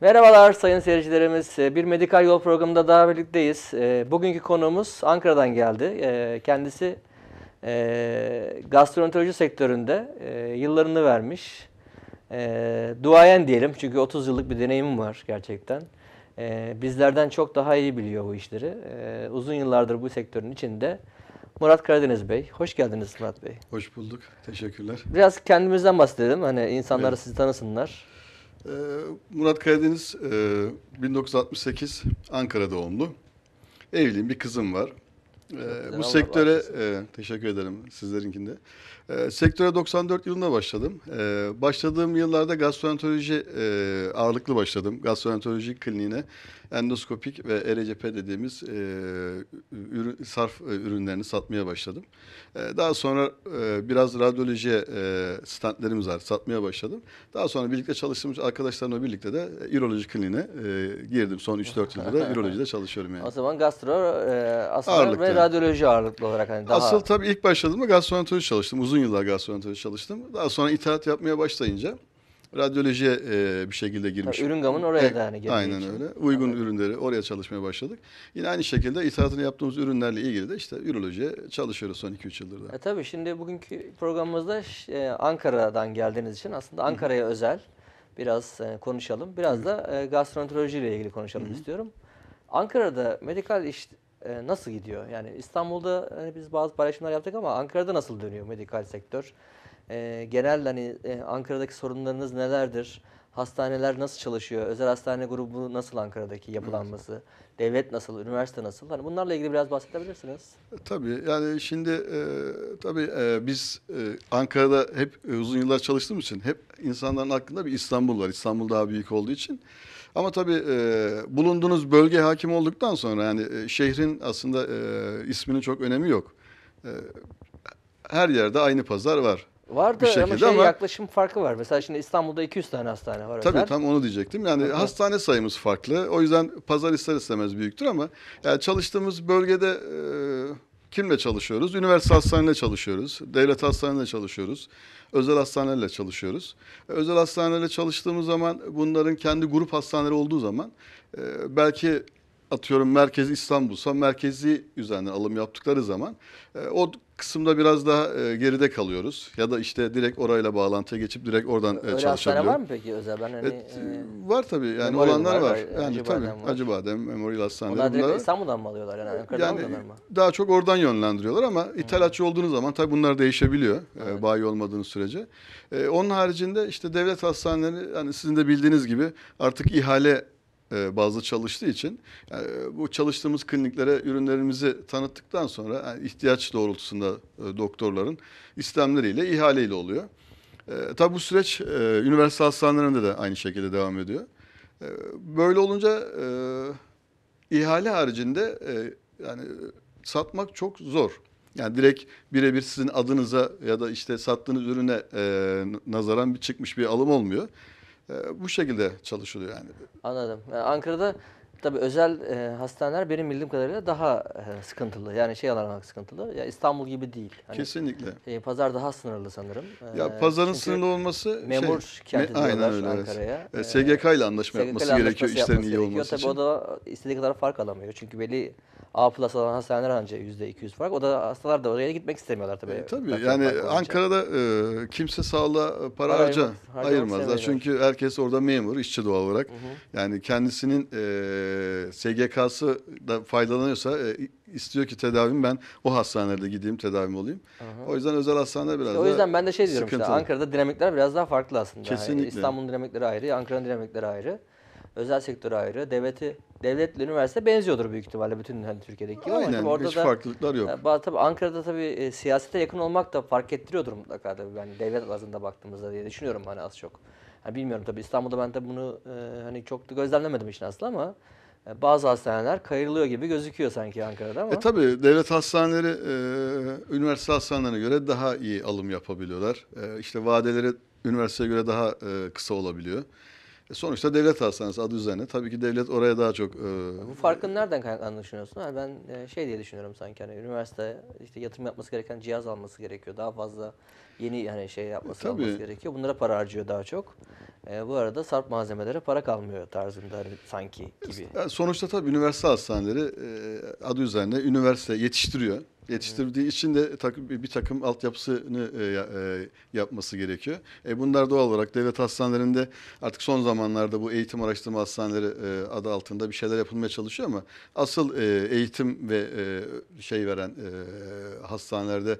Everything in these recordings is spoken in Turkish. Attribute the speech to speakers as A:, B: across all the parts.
A: Merhabalar sayın seyircilerimiz. Ee, bir Medikal Yol programında daha birlikteyiz. Ee, Bugünkü konuğumuz Ankara'dan geldi. Ee, Kendisi e, gastroenteroloji sektöründe e, yıllarını vermiş. E, duayen diyelim çünkü 30 yıllık bir deneyimim var gerçekten. Bizlerden çok daha iyi biliyor bu işleri. Uzun yıllardır bu sektörün içinde. Murat Karadeniz Bey. Hoş geldiniz Murat Bey. Hoş bulduk. Teşekkürler. Biraz kendimizden bahsedelim. Hani insanları evet. sizi tanısınlar.
B: Ee, Murat Karadeniz 1968 e, Ankara doğumlu. Evliyim, bir kızım var. Ee, bu sektöre e, teşekkür ederim sizlerinkinde. E, sektöre 94 yılında başladım. E, başladığım yıllarda gastroenteroloji e, ağırlıklı başladım. Gastroenteroloji kliniğine endoskopik ve ERCP dediğimiz e, ürün, sarf e, ürünlerini satmaya başladım. E, daha sonra e, biraz radyoloji e, standlarımız var satmaya başladım. Daha sonra birlikte çalıştığımız arkadaşlarımla birlikte de e, üroloji kliniğine e, girdim. Son 3-4 yılda da ürolojide çalışıyorum yani. O
A: zaman gastro e, ağırlıklı. ve radyoloji ağırlıklı olarak hani daha... Asıl tabii
B: ilk başladığımda gastroenteroloji çalıştım. Uzun uzun yıllar gastroenterolojide çalıştım. Daha sonra ithalat yapmaya başlayınca radyolojiye e, bir şekilde girmiş. ürün gamın oraya e, da hani Aynen için. öyle. Uygun evet. ürünleri oraya çalışmaya başladık. Yine aynı şekilde ithalatını yaptığımız ürünlerle ilgili de işte ürolojiye çalışıyoruz son 2-3 yıldır da.
A: E, tabii şimdi bugünkü programımızda e, Ankara'dan geldiğiniz için aslında Ankara'ya özel biraz e, konuşalım. Biraz Hı -hı. da e, gastroenteroloji ilgili konuşalım Hı-hı. istiyorum. Ankara'da medikal iş, e, nasıl gidiyor? Yani İstanbul'da hani biz bazı paylaşımlar yaptık ama Ankara'da nasıl dönüyor medikal sektör? E, genel hani e, Ankara'daki sorunlarınız nelerdir? Hastaneler nasıl çalışıyor? Özel hastane grubu nasıl Ankara'daki yapılanması? Evet. Devlet nasıl? Üniversite nasıl? Hani bunlarla ilgili biraz bahsedebilirsiniz.
B: E, tabii yani şimdi e, tabii e, biz e, Ankara'da hep e, uzun yıllar çalıştığım için hep insanların aklında bir İstanbul var. İstanbul daha büyük olduğu için. Ama tabii e, bulunduğunuz bölge hakim olduktan sonra yani e, şehrin aslında e, isminin çok önemi yok. E, her yerde aynı pazar var. Var da ama, şey ama
A: yaklaşım farkı var. Mesela şimdi İstanbul'da 200 tane hastane var. Tabii özel. tam
B: onu diyecektim. Yani hı hastane sayımız farklı. O yüzden pazar ister istemez büyüktür ama yani çalıştığımız bölgede e, Kimle çalışıyoruz? Üniversite hastaneyle çalışıyoruz, devlet hastaneyle çalışıyoruz, özel hastanelerle çalışıyoruz. E, özel hastanelerle çalıştığımız zaman bunların kendi grup hastaneleri olduğu zaman e, belki atıyorum Merkez İstanbul'sa merkezi üzerinden alım yaptıkları zaman e, o kısımda biraz daha e, geride kalıyoruz. Ya da işte direkt orayla bağlantıya geçip direkt oradan e, Öyle hastane var mı peki özel? Ben hani, Evet,
A: e, var tabii yani Memorial olanlar var, var. var, Yani Acıbadem tabii
B: var. Acıbadem, Memorial Hastaneleri onlar direkt
A: İstanbul'dan mı alıyorlar? Yani Ankara'dan yani, mı?
B: daha çok oradan yönlendiriyorlar ama hmm. ithalatçı olduğunuz zaman tabii bunlar değişebiliyor e, bayi olmadığınız sürece. E, onun haricinde işte devlet hastaneleri hani sizin de bildiğiniz gibi artık ihale e, bazı çalıştığı için yani e, bu çalıştığımız kliniklere ürünlerimizi tanıttıktan sonra yani e, ihtiyaç doğrultusunda doktorların istemleriyle ihaleyle oluyor. E, tabii bu süreç e, üniversite hastanelerinde de aynı şekilde devam ediyor. E, böyle olunca e, ihale haricinde e, yani satmak çok zor. Yani direkt birebir sizin adınıza ya da işte sattığınız ürüne e, nazaran bir çıkmış bir alım olmuyor. Ee, bu şekilde çalışılıyor yani.
A: Anladım. Ankara'da tabii özel e, hastaneler benim bildiğim kadarıyla daha e, sıkıntılı. Yani şey olarak sıkıntılı. Ya İstanbul gibi değil. Hani, Kesinlikle. E, pazar daha sınırlı sanırım. ya pazarın çünkü sınırlı olması şey, memur şey, şikayet me, aynen öyle, Ankara'ya. Evet. SGK ile anlaşma SGK yapması gerekiyor işlerin iyi olması için. Tabii o da istediği kadar fark alamıyor. Çünkü belli A plus alan hastaneler anca %200 fark. O da hastalar da oraya gitmek istemiyorlar tabii. E, tabii yani
B: Ankara'da e, kimse sağlığa e, para harca, ayırmaz, ayırmazlar. Çünkü herkes orada memur, işçi doğal olarak. Hı hı. Yani kendisinin e, SGK'sı da faydalanıyorsa e, istiyor ki tedavim ben o hastanelerde gideyim tedavim olayım. Hı hı. O yüzden özel hastaneler biraz işte O yüzden ben de şey diyorum sıkıntılı. işte
A: Ankara'da dinamikler biraz daha farklı aslında. Kesinlikle. Yani İstanbul'un dinamikleri ayrı, Ankara'nın dinamikleri ayrı. Özel sektör ayrı, devleti devletle üniversite benziyordur büyük ihtimalle bütün hani Türkiye'deki Aynen. Ama orada hiç da, farklılıklar yok. E, tabii Ankara'da tabii e, siyasete yakın olmak da fark ettiriyordur mutlaka tabii. Yani devlet bazında baktığımızda diye düşünüyorum hani az çok. Yani bilmiyorum tabii İstanbul'da ben de bunu e, hani çok da gözlemlemedim işin aslında ama e, bazı hastaneler kayırılıyor gibi gözüküyor sanki Ankara'da ama. E
B: tabii devlet hastaneleri e, üniversite hastanelerine göre daha iyi alım yapabiliyorlar. E, işte vadeleri üniversiteye göre daha e, kısa olabiliyor. E, sonuçta devlet hastanesi adı üzerine. Tabii ki devlet oraya daha çok... E, bu
A: farkın nereden kaynaklandığını düşünüyorsun? Yani ben e, şey diye düşünüyorum sanki hani üniversite işte yatırım yapması gereken cihaz alması gerekiyor. Daha fazla yeni hani şey yapması e, Tabii. alması gerekiyor. Bunlara para harcıyor daha çok. E, bu arada sarp malzemelere para kalmıyor tarzında hani sanki e, gibi.
B: Yani sonuçta tabii üniversite hastaneleri e, adı üzerine üniversite yetiştiriyor. Yetiştirdiği evet. için de bir takım altyapısını e, e, yapması gerekiyor. E, bunlar doğal olarak devlet hastanelerinde artık son zamanlarda bu eğitim araştırma hastaneleri e, adı altında bir şeyler yapılmaya çalışıyor ama asıl e, eğitim ve şey veren hastanelerde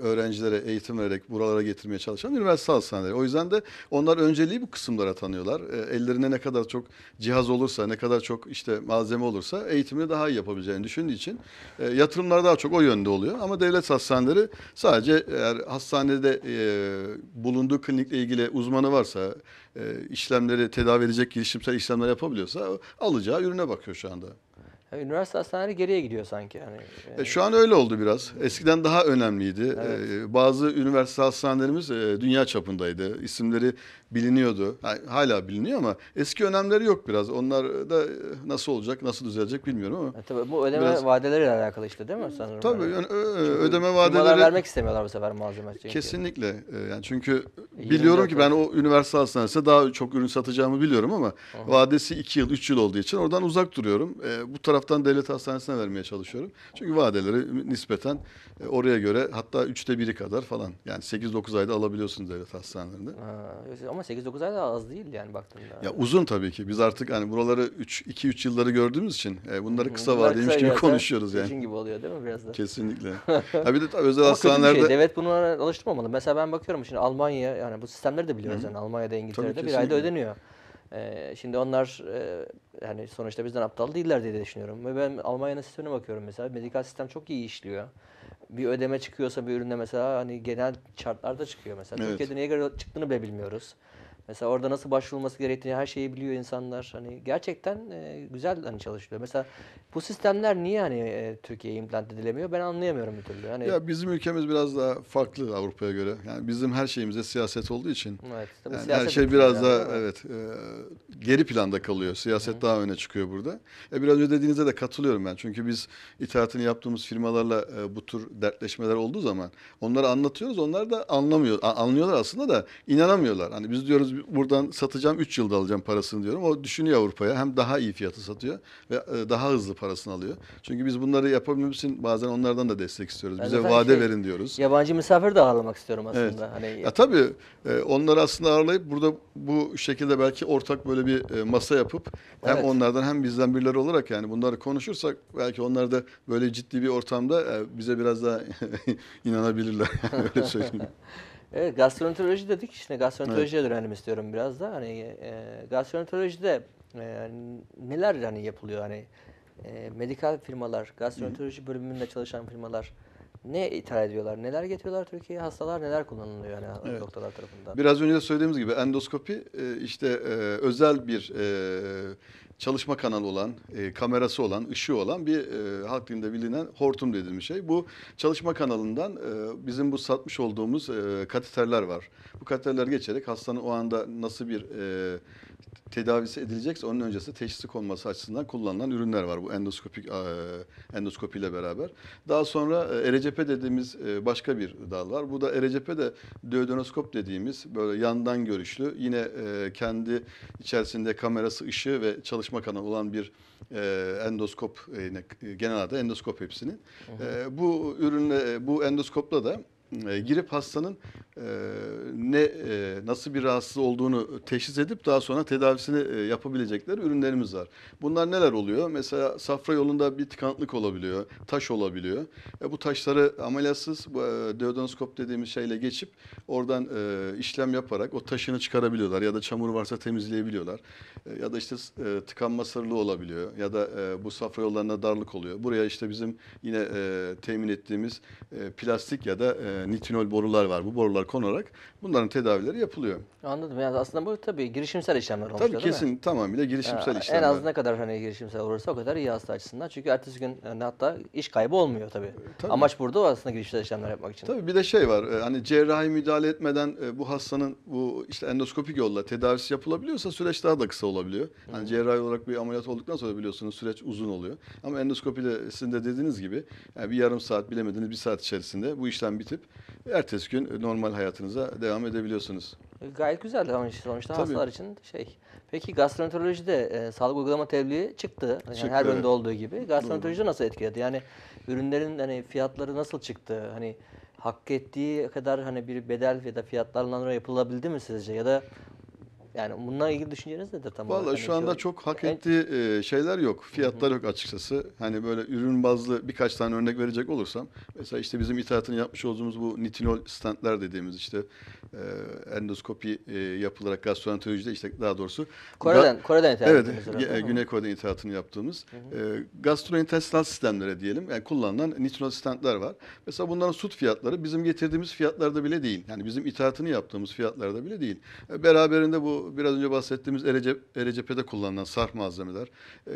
B: öğrencilere eğitim vererek buralara getirmeye çalışan üniversite hastaneleri. O yüzden de onlar önceliği bu kısımlara tanıyorlar. ellerine ne kadar çok cihaz olursa, ne kadar çok işte malzeme olursa eğitimini daha iyi yapabileceğini düşündüğü için e, yatırım yatırımlar daha çok o yönde oluyor. Ama devlet hastaneleri sadece eğer hastanede e, bulunduğu klinikle ilgili uzmanı varsa, e, işlemleri tedavi edecek girişimsel işlemler yapabiliyorsa alacağı ürüne bakıyor şu anda.
A: üniversite hastaneleri geriye gidiyor sanki. Yani, e,
B: yani. E, şu an öyle oldu biraz. Eskiden daha önemliydi. Evet. E, bazı üniversite hastanelerimiz e, dünya çapındaydı. İsimleri biliniyordu. Hala biliniyor ama eski önemleri yok biraz. Onlar da e, nasıl olacak, nasıl düzelecek bilmiyorum ama. E, tabii bu ödeme biraz... vadeleriyle alakalı işte değil mi sanırım? Tabii yani. E, ödeme vadeleri. vermek
A: istemiyorlar bu sefer malzeme. Çünkü. Kesinlikle.
B: Yani çünkü biliyorum ki ben o üniversite hastanesinde daha çok ürün satacağımı biliyorum ama Aha. vadesi 2 yıl, 3 yıl olduğu için oradan uzak duruyorum. E, bu taraftan devlet hastanesine vermeye çalışıyorum. Çünkü vadeleri nispeten e, oraya göre hatta 3'te 1'i kadar falan. Yani 8-9 ayda alabiliyorsunuz devlet hastanelerinde.
A: Ha, ama 8-9 ay da az değil yani
B: baktığında. Ya uzun tabii ki. Biz artık hani buraları 2-3 yılları gördüğümüz için e, bunları kısa vadeymiş gibi konuşuyoruz yani. Kesin gibi oluyor değil mi biraz da? Kesinlikle. ha bir de tabii özel hastanelerde... Şey. Devlet
A: bunlara alıştırmamalı. Mesela ben bakıyorum şimdi Almanya yani bu sistemleri de biliyoruz Hı-hı. yani Almanya'da İngiltere'de bir ayda ödeniyor. Ee, şimdi onlar e, yani sonuçta bizden aptal değiller diye düşünüyorum. Ve ben Almanya'nın sistemine bakıyorum mesela. Medikal sistem çok iyi işliyor bir ödeme çıkıyorsa bir üründe mesela hani genel şartlarda çıkıyor mesela. Evet. Türkiye'de niye göre çıktığını bile bilmiyoruz. Mesela orada nasıl başvurulması gerektiğini her şeyi biliyor insanlar. Hani gerçekten e, güzel hani çalışılıyor. Mesela bu sistemler niye hani e, Türkiye'ye implant edilemiyor? Ben anlayamıyorum bir türlü. Hani Ya
B: bizim ülkemiz biraz daha farklı Avrupa'ya göre. Yani bizim her şeyimizde siyaset olduğu için evet, tabii yani her şey biraz daha değil evet e, geri planda kalıyor. Siyaset daha öne çıkıyor burada. E, biraz önce dediğinize de katılıyorum ben. Çünkü biz ithalatını yaptığımız firmalarla e, bu tür dertleşmeler olduğu zaman onları anlatıyoruz. Onlar da anlamıyor. a- anlıyorlar aslında da inanamıyorlar. Hani biz diyoruz buradan satacağım 3 yılda alacağım parasını diyorum. O düşünüyor Avrupa'ya hem daha iyi fiyatı satıyor ve e, daha hızlı parasını alıyor. Çünkü biz bunları yapamıyoruz için bazen onlardan da destek istiyoruz. Yani Bize vade şey, verin diyoruz. Yabancı misafir
A: de ağırlamak istiyorum aslında. Evet. Hani... Ya, tabii
B: e, onları aslında ağırlayıp burada bu şekilde belki ortak böyle bir e, masa yapıp hem evet. onlardan hem bizden birileri olarak yani bunları konuşursak belki onlar da böyle ciddi bir ortamda bize biraz daha inanabilirler. Öyle söyleyeyim.
A: Evet, gastroenteroloji dedik. Şimdi gastroenterolojiye evet. dönelim istiyorum biraz da. Hani e, gastroenterolojide e, neler yani yapılıyor hani e, medikal firmalar, gastroenteroloji bölümünde çalışan firmalar ne ithal ediyorlar? Neler getiriyorlar Türkiye'ye? Hastalar neler kullanılıyor yani evet. doktorlar tarafından? Biraz
B: önce de söylediğimiz gibi endoskopi e, işte e, özel bir e, çalışma kanalı olan, e, kamerası olan, ışığı olan bir e, halk dilinde bilinen hortum dediğimiz şey. Bu çalışma kanalından e, bizim bu satmış olduğumuz e, kateterler var. Bu kateterler geçerek hastanın o anda nasıl bir e, tedavisi edilecekse onun öncesi teşhisi konması açısından kullanılan ürünler var bu endoskopik e, endoskopiyle beraber. Daha sonra e, ERCP dediğimiz e, başka bir dal var. Bu da ERCP de dödonoskop dediğimiz böyle yandan görüşlü yine e, kendi içerisinde kamerası, ışığı ve çalışma çalışma kanı olan bir e, endoskop, e, genel adı endoskop hepsinin. Hı hı. E, bu ürünle, e, bu endoskopla da e, girip hastanın e, ne e, nasıl bir rahatsız olduğunu teşhis edip daha sonra tedavisini yapabilecekler ürünlerimiz var. Bunlar neler oluyor? Mesela safra yolunda bir tıkanıklık olabiliyor, taş olabiliyor. bu taşları ameliyatsız bu, deodonoskop dediğimiz şeyle geçip oradan işlem yaparak o taşını çıkarabiliyorlar ya da çamur varsa temizleyebiliyorlar. ya da işte tıkanma sarılığı olabiliyor ya da bu safra yollarında darlık oluyor. Buraya işte bizim yine temin ettiğimiz plastik ya da e, nitinol borular var. Bu borular konarak bunların tedavileri yapılıyor.
A: Anladım. Yani aslında bu tabii girişimsel işlemler olmuş. Tabii kesin mi? tamamıyla girişimsel yani, işlemler. En az ne kadar hani girişimsel olursa o kadar iyi hasta açısından. Çünkü ertesi gün yani hatta iş kaybı olmuyor tabii. E, tabii. Amaç burada aslında girişimsel işlemler yapmak için. Tabii
B: bir de şey var. E, hani cerrahi müdahale etmeden bu hastanın bu işte endoskopik yolla tedavisi yapılabiliyorsa süreç daha da kısa olabiliyor. Hani hmm. cerrahi olarak bir ameliyat olduktan sonra biliyorsunuz süreç uzun oluyor. Ama endoskopiyle sizin de dediğiniz gibi yani bir yarım saat bilemediniz bir saat içerisinde bu işlem bitip ertesi gün normal hayatınıza devam edebiliyorsunuz.
A: Gayet güzel ama sonuçta Tabii. hastalar için şey. Peki gastroenterolojide e, sağlık uygulama tebliği çıktı. Yani çıktı, her bölümde olduğu gibi. Gastroenterolojide nasıl etkiledi? Yani ürünlerin hani fiyatları nasıl çıktı? Hani hak ettiği kadar hani bir bedel ya da fiyatlarla yapılabildi mi sizce? Ya da yani bununla ilgili düşünceniz nedir tam olarak? Valla hani anda şu, şey
B: çok hak ettiği en... şeyler yok. Fiyatlar yok açıkçası. Hani böyle ürün bazlı birkaç tane örnek verecek olursam. Mesela işte bizim ithalatını yapmış olduğumuz bu nitinol standlar dediğimiz işte e, endoskopi e, yapılarak gastroenterolojide işte daha doğrusu. Kore'den, Kore'den ithalatını Evet, e, Güney Kore'den ithalatını yaptığımız hı hı. e, gastrointestinal sistemlere diyelim. Yani kullanılan nitinol standlar var. Mesela bunların süt fiyatları bizim getirdiğimiz fiyatlarda bile değil. Yani bizim ithalatını yaptığımız fiyatlarda bile değil. E, beraberinde bu biraz önce bahsettiğimiz ERCP'de kullanılan sarf malzemeler. Ee,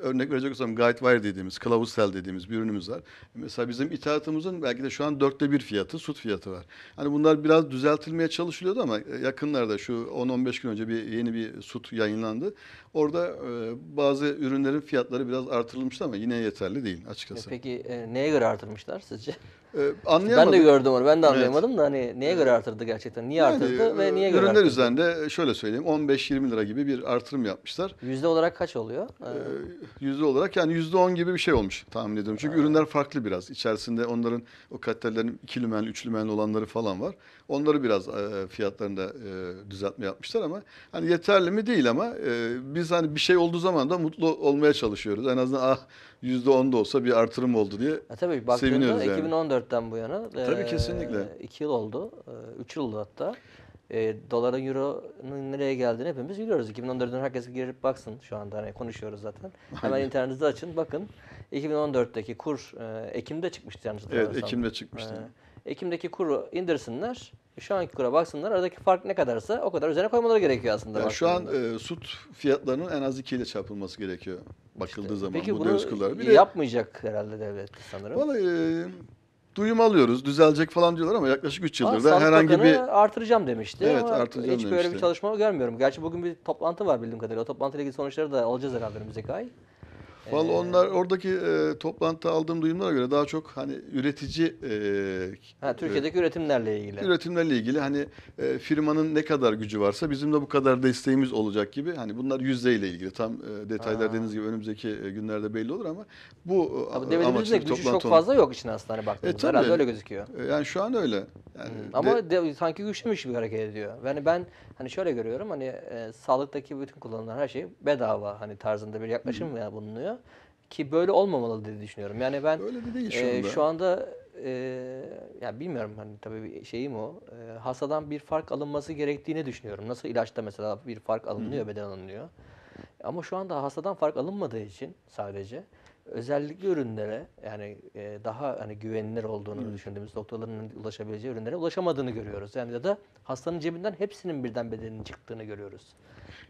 B: örnek verecek olsam guide wire dediğimiz, kılavuz dediğimiz bir ürünümüz var. Mesela bizim ithalatımızın belki de şu an dörtte bir fiyatı, sut fiyatı var. Hani bunlar biraz düzeltilmeye çalışılıyordu ama e, yakınlarda şu 10-15 gün önce bir yeni bir sut yayınlandı. Orada e, bazı ürünlerin fiyatları biraz artırılmıştı ama yine yeterli değil e, açıkçası.
A: Peki e, neye göre
B: artırmışlar sizce?
A: Ee, anlayamadım. Ben de gördüm onu. Ben de anlayamadım evet. da hani niye göre artırdı gerçekten?
B: Niye yani, artırdı ve niye göre Ürünler artırdı? üzerinde şöyle söyleyeyim 15-20 lira gibi bir artırım yapmışlar. Yüzde olarak kaç oluyor? Ee, yüzde olarak yani yüzde 10 gibi bir şey olmuş tahmin ediyorum. Çünkü ha. Ee. ürünler farklı biraz. İçerisinde onların o katlerlerin iki lümenli, üç lümenli olanları falan var. Onları biraz e, fiyatlarında e, düzeltme yapmışlar ama hani yeterli mi değil ama e, biz hani bir şey olduğu zaman da mutlu olmaya çalışıyoruz. En azından ah 10 da olsa bir artırım oldu diye e, tabii, seviniyoruz yani.
A: 2014 2014'ten bu yana. E, tabii e, kesinlikle. 2 yıl oldu. 3 e, yıl oldu hatta. E, doların, euronun nereye geldiğini hepimiz biliyoruz. 2014'ten herkes girip baksın şu anda. Hani konuşuyoruz zaten. Aynen. Hemen internetinizi açın bakın. 2014'teki kur e, Ekim'de çıkmıştı yalnız Evet Ekim'de çıkmıştı. E, Ekim'deki kuru indirsinler. Şu anki kura baksınlar. Aradaki fark ne kadarsa o kadar üzerine koymaları gerekiyor aslında. Yani şu an
B: e, süt fiyatlarının en az 2 ile çarpılması gerekiyor bakıldığı işte, zaman peki bu bunu döviz kurları. Bir
A: yapmayacak
B: herhalde devlet sanırım. Vallahi e, duyum alıyoruz. Düzelecek falan diyorlar ama yaklaşık 3 yıldır da herhangi bir artıracağım demişti. Evet, ama artıracağım hiç böyle bir
A: çalışma görmüyorum. Gerçi bugün bir toplantı var bildiğim kadarıyla. O toplantıyla ilgili sonuçları da alacağız herhalde önümüzdeki ay. Vallahi ee, onlar
B: oradaki e, toplantıda aldığım duyumlara göre daha çok hani üretici e, ha, Türkiye'deki e, üretimlerle ilgili. Üretimlerle ilgili hani e, firmanın ne kadar gücü varsa bizim de bu kadar desteğimiz olacak gibi. Hani bunlar yüzdeyle ilgili. Tam e, detaylar ha. dediğiniz gibi önümüzdeki e, günlerde belli olur ama bu tabii e, amaçlı gücü toplantı. çok fazla yok için aslında hani e, baktığımızda. E, Herhalde öyle gözüküyor. E, yani şu an öyle. Yani hmm. de, ama
A: de, sanki güçlümüş bir şey hareket ediyor. Yani ben hani şöyle görüyorum hani e, sağlıktaki bütün kullanılan her şey bedava hani tarzında bir yaklaşım hmm. bulunuyor düşünüyor ki böyle olmamalı diye düşünüyorum. Yani ben Öyle bir değil E, şu anda e, ya bilmiyorum hani tabii şeyim o. E, hastadan bir fark alınması gerektiğini düşünüyorum. Nasıl ilaçta mesela bir fark alınıyor, Hı. beden alınıyor. Ama şu anda hastadan fark alınmadığı için sadece özellikle ürünlere yani e, daha hani güvenilir olduğunu Hı. düşündüğümüz doktorların ulaşabileceği ürünlere ulaşamadığını görüyoruz. Yani ya da hastanın cebinden hepsinin birden bedenin çıktığını görüyoruz.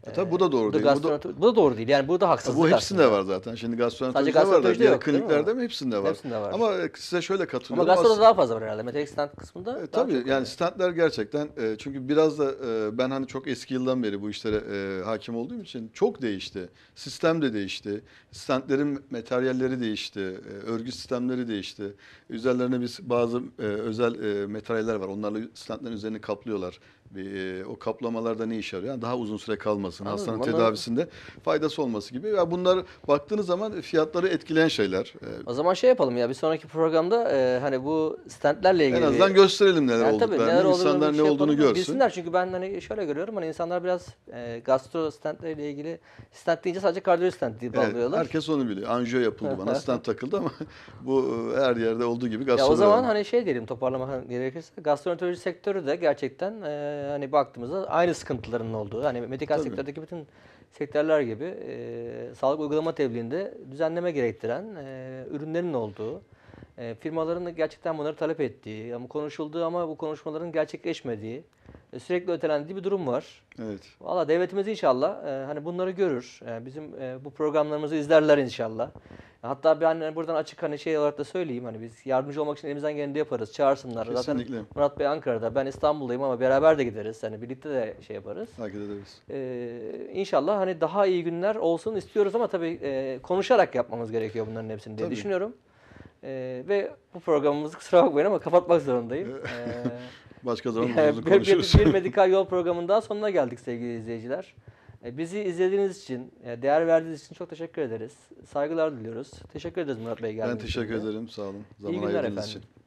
B: E, tabii bu da e, doğru bu değil. Bu da, bu da doğru değil. Yani bu da haksızlık. Bu hepsinde aslında. var zaten. Şimdi gastroenterolojide var da yok, kliniklerde mi? Hepsinde var. Hepsinde var. Ama e, size şöyle katılıyorum. Ama gastrolojide
A: daha fazla var herhalde. Metalik stent kısmında. E, tabii yani
B: önemli. stentler gerçekten e, çünkü biraz da e, ben hani çok eski yıldan beri bu işlere e, hakim olduğum için çok değişti. Sistem de değişti. Stentlerin materyal materyalleri değişti, e, örgü sistemleri değişti. Üzerlerine biz bazı e, özel e, materyaller var. Onlarla standların üzerini kaplıyorlar e, o kaplamalarda ne işe yarıyor? Yani daha uzun süre kalmasın, Anladım, hastanın vallahi... tedavisinde faydası olması gibi. Ya bunlar baktığınız zaman fiyatları etkileyen şeyler. E, o zaman şey yapalım ya bir sonraki programda e, hani bu stentlerle ilgili. En azından bir... gösterelim neler yani olduklarını, tabii, neler insanlar şey ne olduğunu yapalım, görsün. Bilsinler
A: çünkü ben hani şöyle görüyorum hani insanlar biraz e, gastro stentleriyle ilgili stent deyince sadece kardiyo stent diye dalıyorlar. Evet,
B: herkes onu biliyor. Anjiyo yapıldı bana stent takıldı ama bu e, her yerde olduğu gibi gastro. Ya o zaman yani.
A: hani şey diyelim toparlamak hani gerekirse gastroenteroloji sektörü de gerçekten e, ee, hani baktığımızda aynı sıkıntıların olduğu. Hani medikal Tabii. sektördeki bütün sektörler gibi e, sağlık uygulama tebliğinde düzenleme gerektiren e, ürünlerin olduğu, e, firmaların gerçekten bunları talep ettiği, ama konuşulduğu ama bu konuşmaların gerçekleşmediği, e, sürekli ötelendiği bir durum var. Evet. Valla devletimiz inşallah e, hani bunları görür. E, bizim e, bu programlarımızı izlerler inşallah. Hatta ben hani buradan açık hani şey olarak da söyleyeyim hani biz yardımcı olmak için elimizden geleni de yaparız. Çağırsınlar. Kesinlikle. Zaten Murat Bey Ankara'da, ben İstanbul'dayım ama beraber de gideriz. Hani birlikte de şey yaparız.
B: Takip ederiz.
A: Ee, İnşallah hani daha iyi günler olsun istiyoruz ama tabii e, konuşarak yapmamız gerekiyor bunların hepsini diye tabii. düşünüyorum. Ee, ve bu programımızı kusura bakmayın ama kapatmak zorundayım. Ee,
B: Başka zaman konuşuruz. Bir, bir, bir
A: medikal yol programının sonuna geldik sevgili izleyiciler. E, bizi izlediğiniz için, e, değer verdiğiniz için çok teşekkür ederiz. Saygılar diliyoruz. Teşekkür ederiz Murat Bey geldiğiniz için. Ben teşekkür ederim. Sağ olun. Zaman ayırdığınız efendim. için.